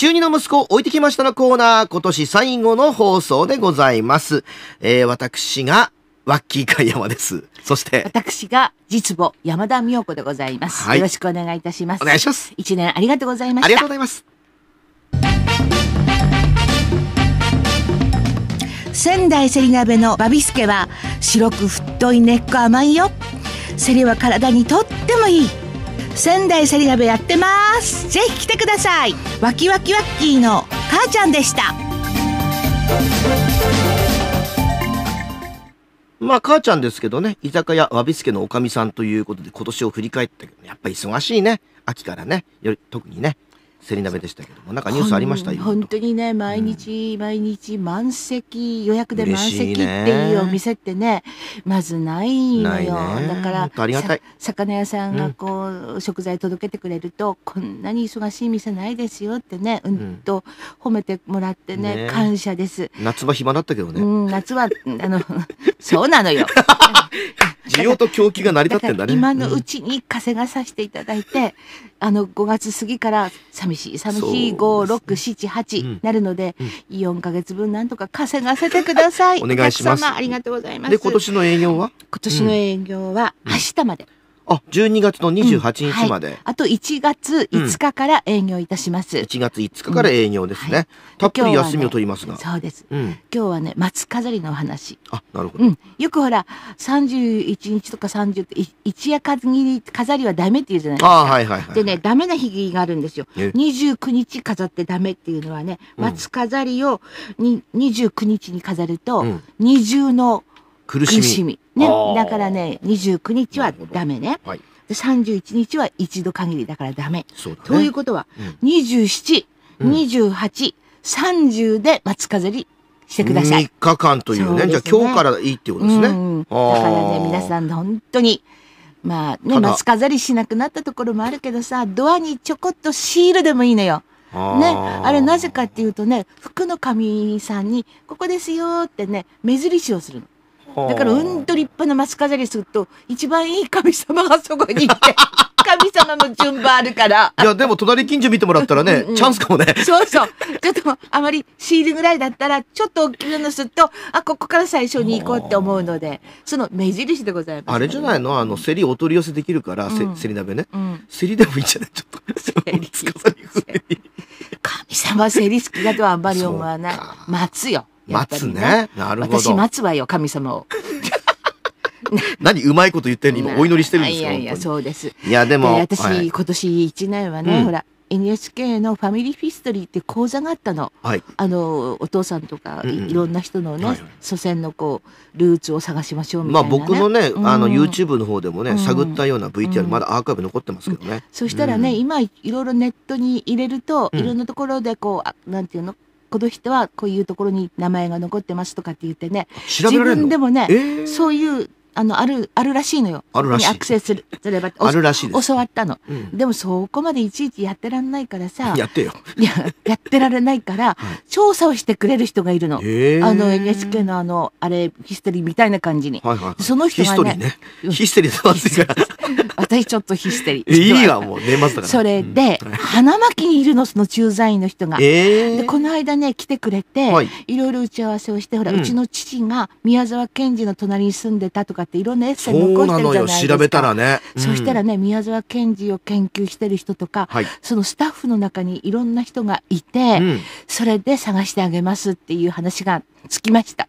中二の息子を置いてきましたのコーナー、今年最後の放送でございます。えー、私が、ワッキー海山です。そして。私が実母、山田美代子でございます、はい、よろしくお願いいたします。お願いします。一年ありがとうございました。ありがとうございます。仙台セリ鍋のバビスケは白く太い根っこ甘いよ。セリは体にとってもいい。仙台セリ部やってますぜひ来てくださいわきわきわっきーの母ちゃんでしたまあ、母ちゃんですけどね、居酒屋わびすけのおかみさんということで今年を振り返ったけど、ね、やっぱり忙しいね。秋からね、より特にね。せり鍋でしたけどもなんかニュースありましたよ本当にね毎日、うん、毎日満席予約で満席っていうお店ってね、ね、まずないのよ、ね、だから魚屋さんがこう、うん、食材届けてくれるとこんなに忙しい店ないですよってねうんと褒めてもらってね、ね、感謝です夏場暇だったけどね、うん、夏は あのそうなのよ 需要と供給が成り立ってんだね今のうちに稼がさしていただいて、あの5月過ぎから寂しい寂しい5 6 7 7なるので、うん、4か月分なんとか稼がせてくださいお願いしますありがとうございますで今年の営業は今年の営業は明日まで、うんあ、十二月の二十八日まで、うんはい、あと一月五日から営業いたします。うん、月五日から営業ですね、はい、たっぷり休みを取りますが。ね、そうです、うん、今日はね、松飾りのお話。あ、なるほど。よくほら、三十一日とか三十一夜限り飾りはダメって言うじゃないですか。はいはいはい、でね、ダメな日があるんですよ。二十九日飾ってダメっていうのはね、松飾りをに十九日に飾ると、二重の苦しみ。ね。だからね、29日はダメね。はい。で、31日は一度限りだからダメ。そうだね。ということは、うん、27、28、30で松飾りしてください。3日間というね。じゃあ今日からいいってことですね。うん、だからね、皆さん本当に、まあね、松飾りしなくなったところもあるけどさ、ドアにちょこっとシールでもいいのよ。ね、あれなぜかっていうとね、服の神さんに、ここですよってね、目印をするの。だからうんと立派な松飾りすると、一番いい神様がそこにいて。神様の順番あるから。いや、でも隣近所見てもらったらね、うんうん、チャンスかもね。そうそう。ちょっと、あまりシールぐらいだったら、ちょっと大きめのすると、あ、ここから最初に行こうって思うので、その目印でございます、ね、あれじゃないのあの、セりお取り寄せできるから、うん、せり鍋ね。セり、でもいいんじゃないちょっと。競り。神様セり好きだとはあんまり思わない。松よ。待つね。なるほど。私待つわよ、神様を。何うまいこと言ってんの今お祈りしてるんですよ。いやいや、そうです。いや、でも。私、はい、今年一年はね、うん、ほら、NHK のファミリーフィストリーって講座があったの。はい、あの、お父さんとか、うんうん、いろんな人のね、はい祖先のこう、ルーツを探しましょうみたいな、ね、まあ僕のね、うん、あの、YouTube の方でもね、探ったような VTR、うん、まだアーカイブ残ってますけどね。そしたらね、今、いろいろネットに入れると、いろんなところでこう、あなんていうのこの人はこういうところに名前が残ってますとかって言ってね、自分でもね、えー、そういう、あの、ある、あるらしいのよ。あるらしい。アクセスすれば。あるらしい教わったの、うん、でもそこまでいちいちやってらんないからさ。やってよ。いや、やってられないから、調査をしてくれる人がいるの。えー、あの、NHK のあの、あれ、ヒステリーみたいな感じに。はいはい、その人がね。ヒステリーね。ヒステリーだわ、私ちょっとヒステリー。いいわ、もう年末だから。それで、花巻にいるの、その駐在員の人が。で、この間ね、来てくれて、い、ろいろ打ち合わせをして、ほら、うちの父が宮沢賢治の隣に住んでたとかって、いろんなエッセイ残してるじゃないですか。調べたらね。そしたらね、宮沢賢治を研究してる人とか、そのスタッフの中にいろんな人がいて、それで探してあげますっていう話がつきました。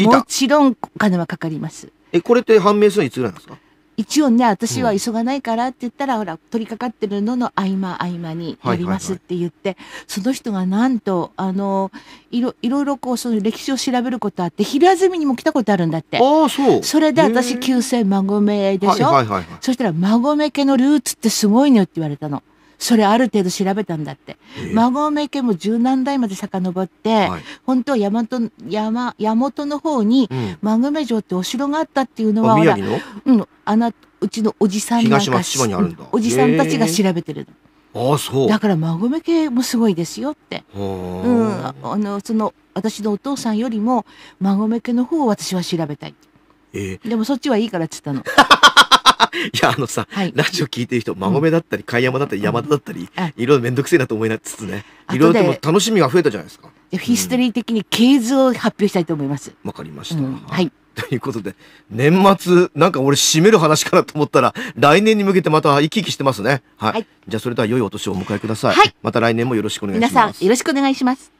もちろん、お金はかかります。え、これって判明するのいつぐらいなんですか一応ね、私は急がないからって言ったら、うん、ほら、取り掛かってるのの合間合間にやりますって言って、その人がなんと、あの、いろ、いろいろこう、その歴史を調べることあって、平みにも来たことあるんだって。ああ、そう。それで私、旧姓馬込でしょ、はいはいはいはい、そしたら、孫め家のルーツってすごいねって言われたの。それある程度調べたんだって。孫梅家も十何代まで遡って、はい、本当は山と、山、山本の方に、孫梅城ってお城があったっていうのは、ほら。うん、あな、うちのおじさんなん、おじさんたちが調べてるああ、そう。だから孫梅家もすごいですよって。うん、あの、その、私のお父さんよりも、孫梅家の方を私は調べたい。えー、でもそっちはいいからっつったの。いや、あのさ、はい、ラジオ聞いてる人、馬込だったり、海山だったり、山田だったり、いろいろめんどくせえなと思いつつね、いろいろとも楽しみが増えたじゃないですか。ヒストリー的に系図を発表したいと思います。わ、かりました。はい。ということで、年末、なんか俺締める話かなと思ったら、来年に向けてまた生き生きしてますね。はい。はい、じゃあそれでは良いお年をお迎えください。はい。また来年もよろしくお願いします。皆さん、よろしくお願いします。